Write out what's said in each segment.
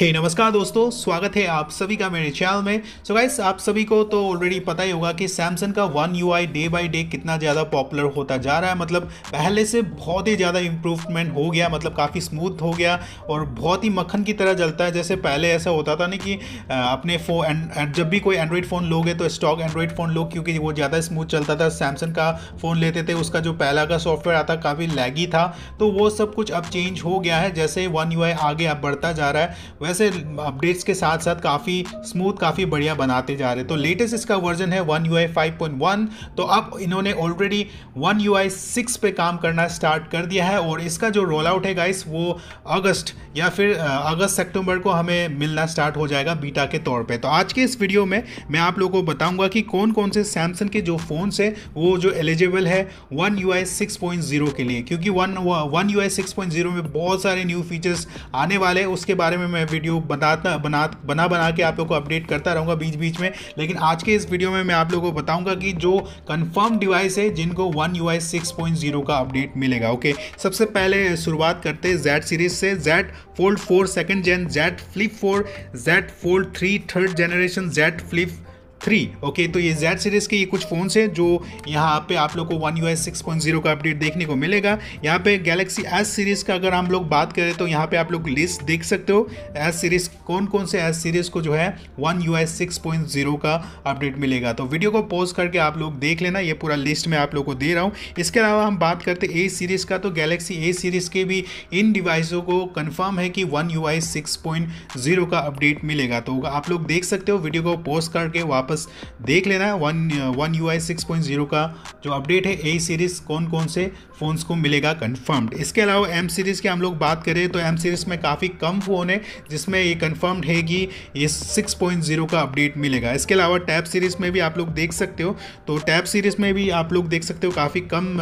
हे hey, नमस्कार दोस्तों स्वागत है आप सभी का मेरे चैनल में सो so गाइस आप सभी को तो ऑलरेडी पता ही होगा कि सैमसंग का One U day by day कितना ज़्यादा पॉपुलर होता जा रहा है मतलब पहले से बहुत ही ज़्यादा इम्प्रूवमेंट हो गया मतलब काफ़ी स्मूथ हो गया और बहुत ही मक्खन की तरह जलता है जैसे पहले ऐसा होता था ना कि अपने फ़ोन जब भी कोई एंड्रॉयड फ़ोन लोगे तो स्टॉक एंड्रॉयड फ़ोन लोग क्योंकि वो ज़्यादा स्मूथ चलता था सैमसंग का फ़ोन लेते थे उसका जो पहला का सॉफ्टवेयर आता काफ़ी लैगी था तो वो सब कुछ अब चेंज हो गया है जैसे वन यू आगे अब बढ़ता जा रहा है वैसे अपडेट्स के साथ साथ काफ़ी स्मूथ काफ़ी बढ़िया बनाते जा रहे तो लेटेस्ट इसका वर्जन है one U I five point one तो अब इन्होंने already one U I six पे काम करना स्टार्ट कर दिया है और इसका जो रोल आउट है गाइस वो अगस्त या फिर अगस्त सितंबर को हमें मिलना स्टार्ट हो जाएगा बीटा के तौर पे तो आज के इस वीडियो में मैं आप लोगों को बताऊँगा कि कौन कौन से सैमसंग के जो फ़ोन्स हैं वो जो एलिजिबल है one U I six point zero के लिए क्योंकि one one U I six point zero में बहुत सारे न्यू फीचर्स आने वाले हैं उसके बारे में मैं वीडियो बनाता बना बना बना के आप लोग को अपडेट करता रहूँगा बीच बीच में लेकिन आज के इस वीडियो में मैं आप लोगों को बताऊँगा कि जो कन्फर्म डिवाइस है जिनको वन यू आई का अपडेट मिलेगा ओके सबसे पहले शुरुआत करते हैं जेड सीरीज से Z Fold four second gen Z Flip four Z Fold three third generation Z Flip three okay तो ये जेड सीरीज़ के ये कुछ फोन हैं जो यहाँ पे आप लोग को One U S six point zero का अपडेट देखने को मिलेगा यहाँ पे गैलेक्सी एस सीरीज़ का अगर हम लोग बात करें तो यहाँ पे आप लोग लिस्ट देख सकते हो एस सीरीज़ कौन कौन से एस सीरीज़ को जो है one U S six point zero का अपडेट मिलेगा तो वीडियो को पॉज करके आप लोग देख लेना ये पूरा लिस्ट में आप लोग को दे रहा हूँ इसके अलावा हम बात करते ए सीरीज़ का तो गैलेक्सी ए सीरीज़ के भी इन डिवाइसों को कन्फर्म है कि one U I six point zero का अपडेट मिलेगा तो आप लोग देख सकते हो वीडियो को पॉज करके वापस वापस देख लेना है one one U I six point zero का जो अपडेट है ए सीरीज़ कौन कौन से फ़ोन्स को मिलेगा कन्फर्म्ड इसके अलावा एम सीरीज़ की हम लोग बात करें तो एम सीरीज़ में काफ़ी कम फ़ोन है जिसमें ये कन्फर्म्ड है कि ये सिक्स पॉइंट जीरो का अपडेट मिलेगा इसके अलावा टैब सीरीज़ में भी आप लोग देख सकते हो तो टैब सीरीज़ में भी आप लोग देख सकते हो काफ़ी कम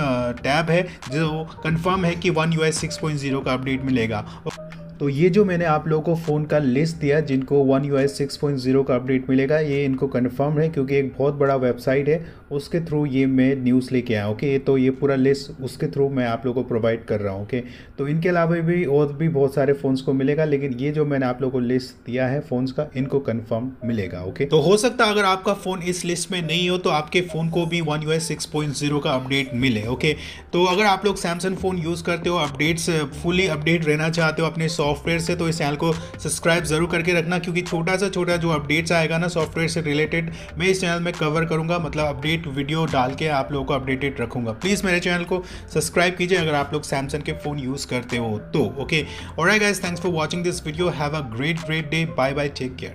टैब uh, है जो कन्फर्म है कि one U I six point zero का अपडेट मिलेगा तो ये जो मैंने आप लोगों को फ़ोन का लिस्ट दिया जिनको One U S six point zero का अपडेट मिलेगा ये इनको कन्फर्म है क्योंकि एक बहुत बड़ा वेबसाइट है उसके थ्रू ये मैं न्यूज़ लेके आया ओके तो ये पूरा लिस्ट उसके थ्रू मैं आप लोगों को प्रोवाइड कर रहा हूँ ओके तो इनके अलावा भी और भी बहुत सारे फ़ोन्स को मिलेगा लेकिन ये जो मैंने आप लोगों को लिस्ट दिया है फ़ोन्स का इनको कन्फर्म मिलेगा ओके तो हो सकता है अगर आपका फ़ोन इस लिस्ट में नहीं हो तो आपके फ़ोन को भी one U S six point zero का अपडेट मिले ओके तो अगर आप लोग सैमसंग फ़ोन यूज़ करते हो अपडेट्स फुली अपडेट रहना चाहते हो अपने सॉफ्ट सॉफ्टवेयर से तो इस चैनल को सब्सक्राइब जरूर करके रखना क्योंकि छोटा सा छोटा जो अपडेट्स आएगा ना सॉफ्टवेयर से रिलेटेड मैं इस चैनल में कवर करूंगा मतलब अपडेट वीडियो डाल के आप लोगों को अपडेटेड रखूंगा प्लीज़ मेरे चैनल को सब्सक्राइब कीजिए अगर आप लोग सैमसंग के फ़ोन यूज़ करते हो तो ओके और guys thanks for watching this video have a great great day bye bye take care